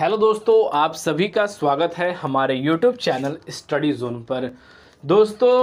hello दोस्तों आप सभी का स्वागत है हमारे यूट्यूब चैनल स्टडी जोन पर दोस्तों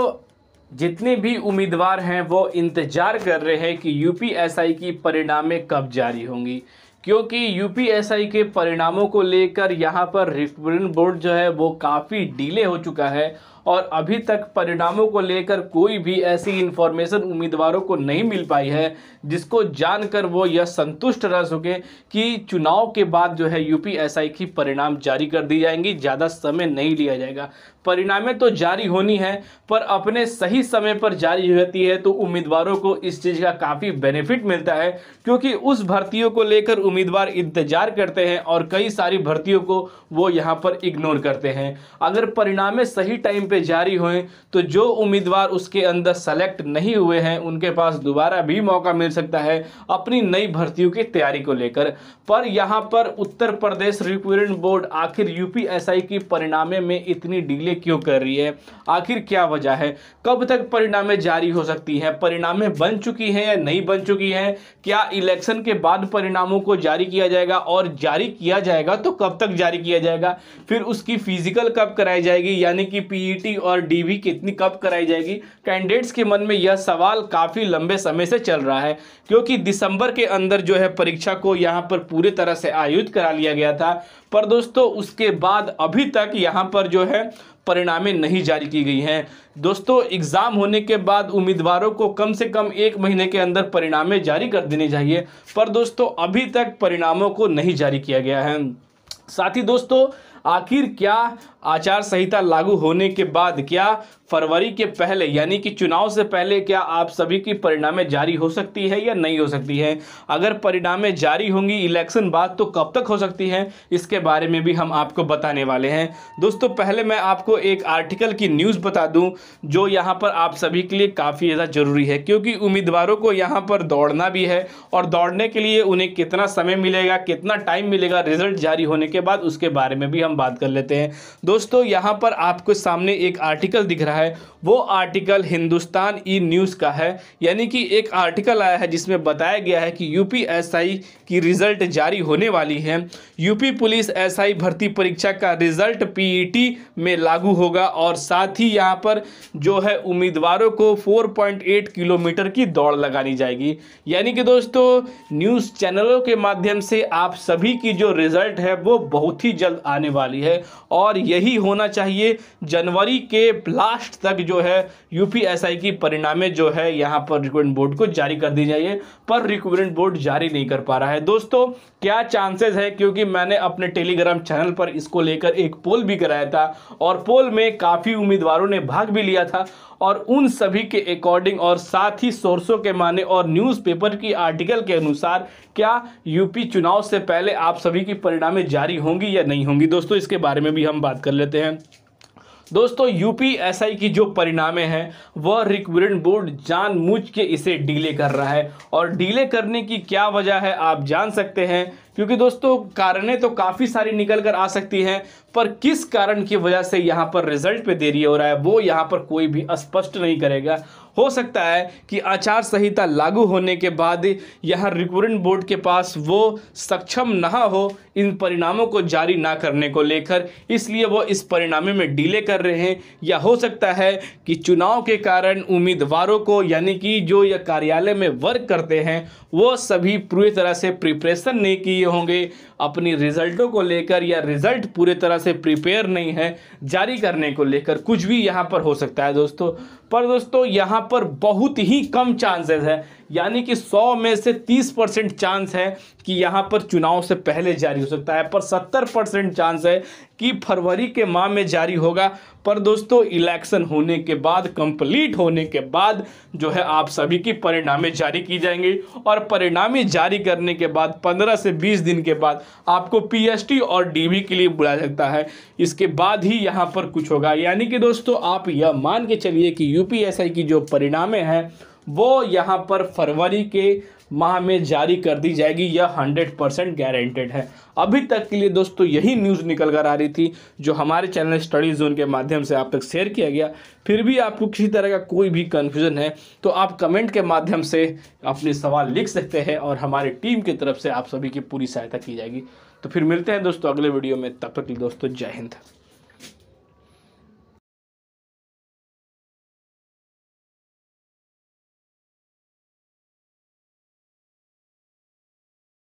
जितने भी उम्मीदवार हैं वो इंतज़ार कर रहे हैं कि यूपीएसआई की परिणामें कब जारी होंगी क्योंकि यूपीएसआई के परिणामों को लेकर यहाँ पर रिक्रूटमेंट बोर्ड जो है वो काफ़ी डीले हो चुका है और अभी तक परिणामों को लेकर कोई भी ऐसी इन्फॉर्मेशन उम्मीदवारों को नहीं मिल पाई है जिसको जानकर वो यह संतुष्ट रह सके कि चुनाव के बाद जो है यूपीएसआई की परिणाम जारी कर दी जाएंगी ज़्यादा समय नहीं लिया जाएगा परिणामें तो जारी होनी है पर अपने सही समय पर जारी होती है तो उम्मीदवारों को इस चीज़ का काफ़ी बेनिफिट मिलता है क्योंकि उस भर्तियों को लेकर उम्मीदवार इंतजार करते हैं और कई सारी भर्तियों को वो यहाँ पर इग्नोर करते हैं अगर परिणामें सही टाइम पर पे जारी हुए तो जो उम्मीदवार उसके अंदर सेलेक्ट नहीं हुए हैं उनके पास दोबारा भी मौका मिल सकता है अपनी नई भर्तियों की तैयारी को लेकर पर यहाँ पर उत्तर प्रदेश रिक्रूटमेंट बोर्ड आखिर यू की परिणामे में इतनी डीले क्यों कर रही है आखिर क्या वजह है कब तक परिणामें जारी हो सकती हैं परिणामें बन चुकी हैं या नहीं बन चुकी हैं क्या इलेक्शन के बाद परिणामों को जारी किया जाएगा और जारी किया जाएगा तो कब तक जारी किया जाएगा फिर उसकी फिजिकल कब कराई जाएगी यानी कि पी टी और डीवी कितनी कब कराई जाएगी कैंडिडेट्स के मन में यह सवाल काफ़ी लंबे समय से चल रहा है क्योंकि दिसंबर के अंदर जो है परीक्षा को यहाँ पर पूरी तरह से आयोजित करा लिया गया था पर दोस्तों उसके बाद अभी तक यहाँ पर जो है परिणामें नहीं जारी की गई हैं दोस्तों एग्ज़ाम होने के बाद उम्मीदवारों को कम से कम एक महीने के अंदर परिणामें जारी कर देने चाहिए पर दोस्तों अभी तक परिणामों को नहीं जारी किया गया है साथ ही दोस्तों आखिर क्या आचार संहिता लागू होने के बाद क्या फरवरी के पहले यानी कि चुनाव से पहले क्या आप सभी की परिणामें जारी हो सकती है या नहीं हो सकती है अगर परिणामें जारी होंगी इलेक्शन बाद तो कब तक हो सकती हैं इसके बारे में भी हम आपको बताने वाले हैं दोस्तों पहले मैं आपको एक आर्टिकल की न्यूज़ बता दूँ जो यहाँ पर आप सभी के लिए काफ़ी ज़्यादा ज़रूरी है क्योंकि उम्मीदवारों को यहाँ पर दौड़ना भी है और दौड़ने के लिए उन्हें कितना समय मिलेगा कितना टाइम मिलेगा रिजल्ट जारी होने के बाद उसके बारे में भी हम हम बात कर लेते हैं दोस्तों यहाँ पर आपके सामने एक आर्टिकल दिख रहा है वो आर्टिकल हिंदुस्तान ई न्यूज़ का है यानी कि एक आर्टिकल आया है जिसमें बताया गया है कि यूपीएसआई की रिज़ल्ट जारी होने वाली है यूपी पुलिस एस भर्ती परीक्षा का रिज़ल्ट पी e में लागू होगा और साथ ही यहाँ पर जो है उम्मीदवारों को 4.8 किलोमीटर की दौड़ लगानी जाएगी यानी कि दोस्तों न्यूज़ चैनलों के माध्यम से आप सभी की जो रिज़ल्ट है वो बहुत ही जल्द आने वाली वाली है और यही होना चाहिए जनवरी के लास्ट तक जो है यूपीएसआई की परिणामें जो है यहाँ पर रिक्रूटमेंट बोर्ड को जारी कर दी जाइए पर रिक्रूटमेंट बोर्ड जारी नहीं कर पा रहा है दोस्तों क्या चांसेस है क्योंकि मैंने अपने टेलीग्राम चैनल पर इसको लेकर एक पोल भी कराया था और पोल में काफ़ी उम्मीदवारों ने भाग भी लिया था और उन सभी के अकॉर्डिंग और साथ ही सोर्सों के माने और न्यूज़पेपर की आर्टिकल के अनुसार क्या यूपी चुनाव से पहले आप सभी की परिणामें जारी होंगी या नहीं होंगी दोस्तों दोस्तों इसके बारे में भी हम बात कर लेते हैं दोस्तों यूपीएसआई की जो परिणामें हैं वह रिक्रूटमेंट बोर्ड जानबूझ के इसे डीले कर रहा है और डीले करने की क्या वजह है आप जान सकते हैं क्योंकि दोस्तों कारणें तो काफ़ी सारी निकल कर आ सकती हैं पर किस कारण की वजह से यहाँ पर रिजल्ट पे देरी हो रहा है वो यहाँ पर कोई भी स्पष्ट नहीं करेगा हो सकता है कि आचार संहिता लागू होने के बाद यह रिक्रूटमेंट बोर्ड के पास वो सक्षम ना हो इन परिणामों को जारी ना करने को लेकर इसलिए वो इस परिणामे में डीले कर रहे हैं या हो सकता है कि चुनाव के कारण उम्मीदवारों को यानी कि जो यह कार्यालय में वर्क करते हैं वो सभी पूरी तरह से प्रिपरेशन नहीं किए होंगे अपनी रिजल्टों को लेकर या रिजल्ट पूरे तरह से प्रिपेयर नहीं है जारी करने को लेकर कुछ भी यहाँ पर हो सकता है दोस्तों पर दोस्तों यहाँ पर बहुत ही कम चांसेस है यानी कि 100 में से 30 परसेंट चांस है कि यहाँ पर चुनाव से पहले जारी हो सकता है पर 70 परसेंट चांस है कि फरवरी के माह में जारी होगा पर दोस्तों इलेक्शन होने के बाद कंप्लीट होने के बाद जो है आप सभी की परिणामें जारी की जाएंगी और परिणामें जारी करने के बाद 15 से 20 दिन के बाद आपको पीएसटी और डीबी के लिए बुलाया जाता है इसके बाद ही यहाँ पर कुछ होगा यानी कि दोस्तों आप यह मान के चलिए कि यूपीएसआई की जो परिणामें हैं वो यहाँ पर फरवरी के माह में जारी कर दी जाएगी यह 100 परसेंट गारंटेड है अभी तक के लिए दोस्तों यही न्यूज़ निकल कर आ रही थी जो हमारे चैनल स्टडी जोन के माध्यम से आप तक शेयर किया गया फिर भी आपको किसी तरह का कोई भी कन्फ्यूज़न है तो आप कमेंट के माध्यम से अपने सवाल लिख सकते हैं और हमारे टीम की तरफ से आप सभी की पूरी सहायता की जाएगी तो फिर मिलते हैं दोस्तों अगले वीडियो में तब तक दोस्तों जय हिंद